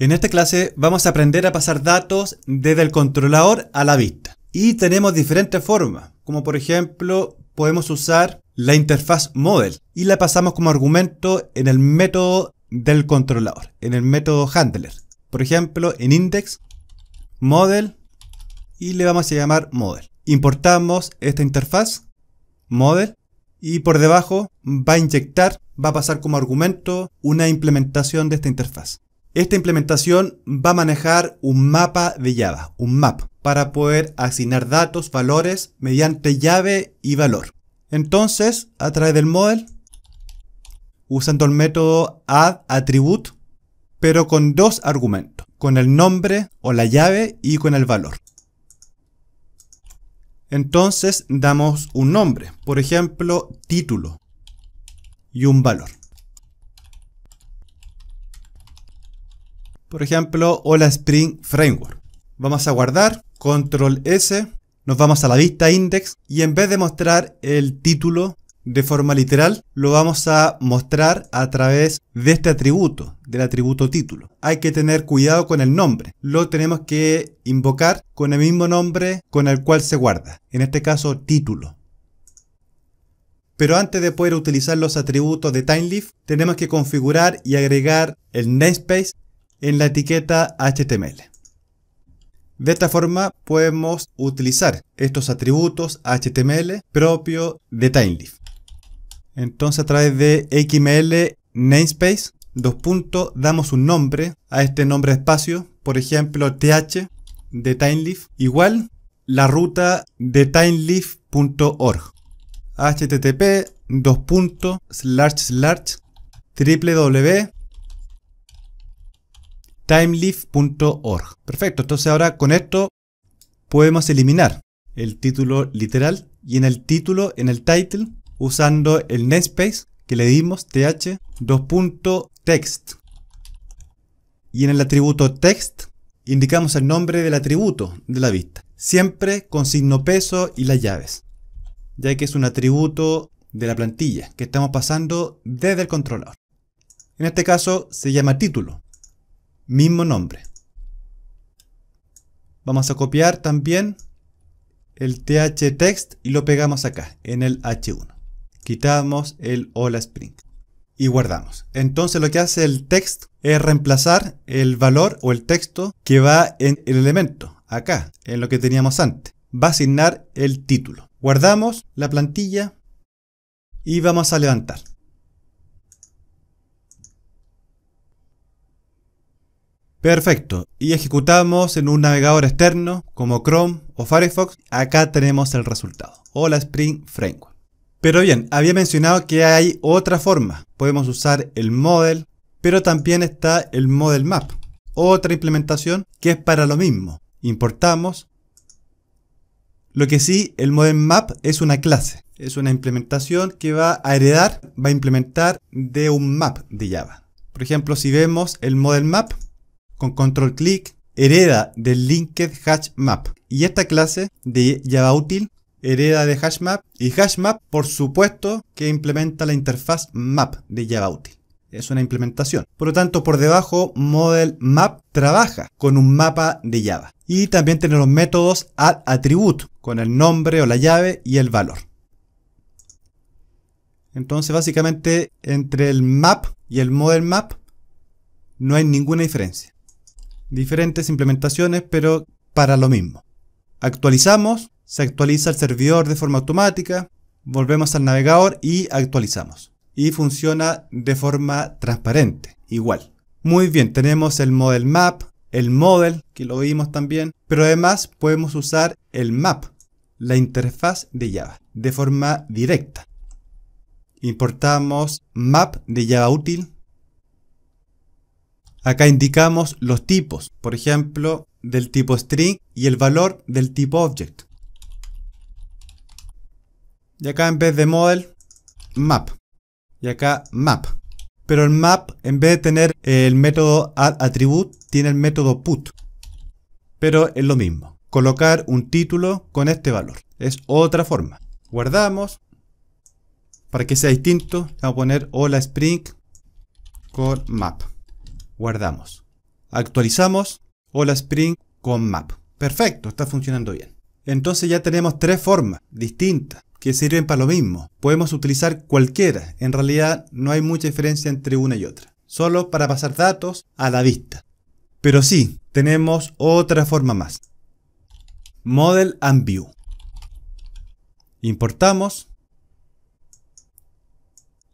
En esta clase vamos a aprender a pasar datos desde el controlador a la vista. Y tenemos diferentes formas, como por ejemplo podemos usar la interfaz model y la pasamos como argumento en el método del controlador, en el método handler. Por ejemplo, en index, model y le vamos a llamar model. Importamos esta interfaz, model, y por debajo va a inyectar, va a pasar como argumento una implementación de esta interfaz. Esta implementación va a manejar un mapa de Java, un map, para poder asignar datos, valores, mediante llave y valor. Entonces, a través del model, usando el método add attribute, pero con dos argumentos, con el nombre o la llave y con el valor. Entonces damos un nombre, por ejemplo, título y un valor. por ejemplo, Hola Spring Framework. Vamos a guardar, control S, nos vamos a la vista index y en vez de mostrar el título de forma literal, lo vamos a mostrar a través de este atributo, del atributo título. Hay que tener cuidado con el nombre. Lo tenemos que invocar con el mismo nombre con el cual se guarda. En este caso, título. Pero antes de poder utilizar los atributos de TimeLeaf, tenemos que configurar y agregar el namespace en la etiqueta HTML. De esta forma podemos utilizar estos atributos HTML propio de TimeLeaf. Entonces a través de XML namespace, dos damos un nombre a este nombre de espacio, por ejemplo th de TimeLeaf, igual la ruta de timeleaf.org http dos slash, slash, www timeleaf.org. Perfecto, entonces ahora con esto podemos eliminar el título literal y en el título, en el title, usando el namespace que le dimos th text y en el atributo text indicamos el nombre del atributo de la vista, siempre con signo peso y las llaves, ya que es un atributo de la plantilla que estamos pasando desde el controlador. En este caso se llama título, mismo nombre. Vamos a copiar también el th text y lo pegamos acá en el h1. Quitamos el hola spring y guardamos. Entonces lo que hace el text es reemplazar el valor o el texto que va en el elemento, acá, en lo que teníamos antes. Va a asignar el título. Guardamos la plantilla y vamos a levantar. Perfecto. Y ejecutamos en un navegador externo como Chrome o Firefox. Acá tenemos el resultado. Hola Spring Framework. Pero bien, había mencionado que hay otra forma. Podemos usar el model, pero también está el model map. Otra implementación que es para lo mismo. Importamos. Lo que sí, el model map es una clase. Es una implementación que va a heredar, va a implementar de un map de Java. Por ejemplo, si vemos el model map, con control clic hereda del linked Hash Map y esta clase de JavaUtil hereda de Hash Map y Hash Map por supuesto que implementa la interfaz Map de Java JavaUtil. Es una implementación. Por lo tanto, por debajo, Model Map trabaja con un mapa de Java. Y también tiene los métodos add attribute con el nombre o la llave y el valor. Entonces, básicamente, entre el map y el model map no hay ninguna diferencia diferentes implementaciones, pero para lo mismo. Actualizamos, se actualiza el servidor de forma automática, volvemos al navegador y actualizamos. Y funciona de forma transparente, igual. Muy bien, tenemos el model map, el model, que lo vimos también, pero además podemos usar el map, la interfaz de Java, de forma directa. Importamos map de Java útil, Acá indicamos los tipos, por ejemplo, del tipo string y el valor del tipo object. Y acá en vez de model, map. Y acá map. Pero el map, en vez de tener eh, el método add attribute, tiene el método put. Pero es lo mismo. Colocar un título con este valor. Es otra forma. Guardamos. Para que sea distinto, vamos a poner hola spring con map guardamos. Actualizamos Hola Spring con Map. Perfecto, está funcionando bien. Entonces ya tenemos tres formas distintas que sirven para lo mismo. Podemos utilizar cualquiera. En realidad no hay mucha diferencia entre una y otra. Solo para pasar datos a la vista. Pero sí, tenemos otra forma más. Model and View. Importamos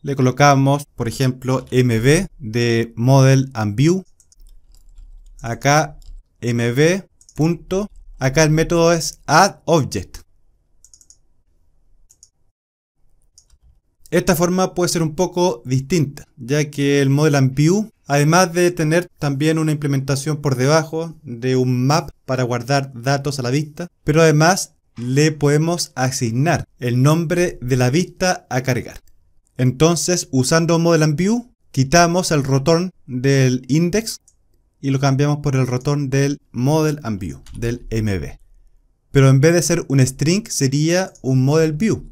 le colocamos, por ejemplo, MB de Model and View. Acá MB. Acá el método es add object. Esta forma puede ser un poco distinta, ya que el Model and View, además de tener también una implementación por debajo de un map para guardar datos a la vista, pero además le podemos asignar el nombre de la vista a cargar. Entonces, usando Model and View, quitamos el rotor del index y lo cambiamos por el rotón del Model and View, del MB. Pero en vez de ser un string, sería un Model View.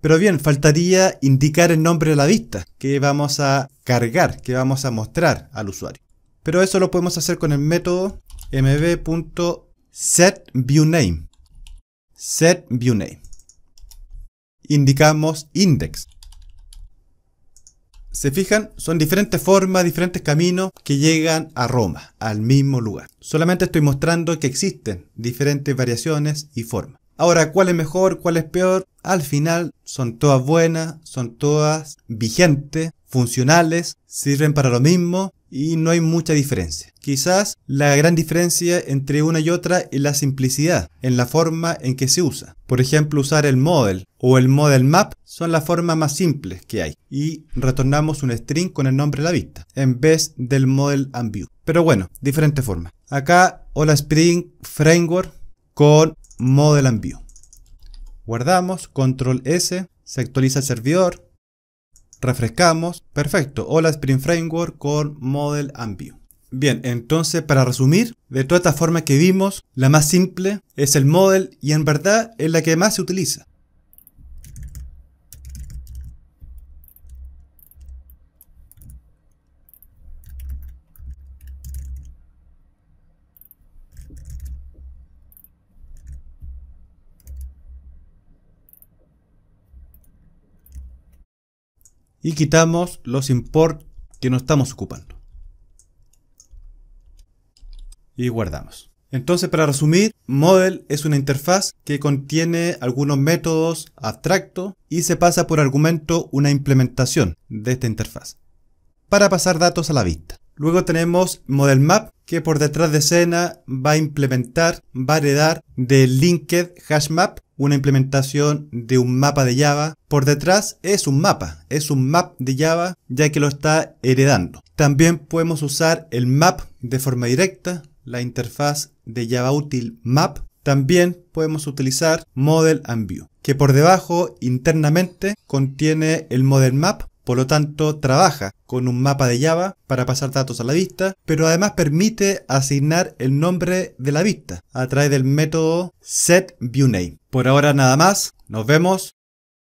Pero bien, faltaría indicar el nombre de la vista que vamos a cargar, que vamos a mostrar al usuario. Pero eso lo podemos hacer con el método mb.setViewName. SetViewName. Indicamos index. Se fijan, son diferentes formas, diferentes caminos que llegan a Roma, al mismo lugar. Solamente estoy mostrando que existen diferentes variaciones y formas. Ahora, ¿cuál es mejor? ¿Cuál es peor? Al final son todas buenas, son todas vigentes, funcionales, sirven para lo mismo y no hay mucha diferencia. Quizás la gran diferencia entre una y otra es la simplicidad en la forma en que se usa. Por ejemplo, usar el model o el model map son las formas más simples que hay y retornamos un string con el nombre de la vista en vez del model and view. Pero bueno, diferente formas. Acá hola Spring Framework con model and view. Guardamos, control S, se actualiza el servidor, refrescamos, perfecto, hola Spring Framework con model and view. Bien, entonces para resumir, de todas esta forma que vimos, la más simple es el model y en verdad es la que más se utiliza. y quitamos los import que no estamos ocupando. Y guardamos. Entonces, para resumir, model es una interfaz que contiene algunos métodos abstractos y se pasa por argumento una implementación de esta interfaz para pasar datos a la vista. Luego tenemos model map, que por detrás de escena va a implementar, va a heredar de Linked Hashmap, una implementación de un mapa de Java. Por detrás es un mapa, es un map de Java ya que lo está heredando. También podemos usar el map de forma directa, la interfaz de Java útil map. También podemos utilizar Model and View, que por debajo internamente contiene el Model Map por lo tanto, trabaja con un mapa de Java para pasar datos a la vista, pero además permite asignar el nombre de la vista a través del método setViewName. Por ahora nada más, nos vemos,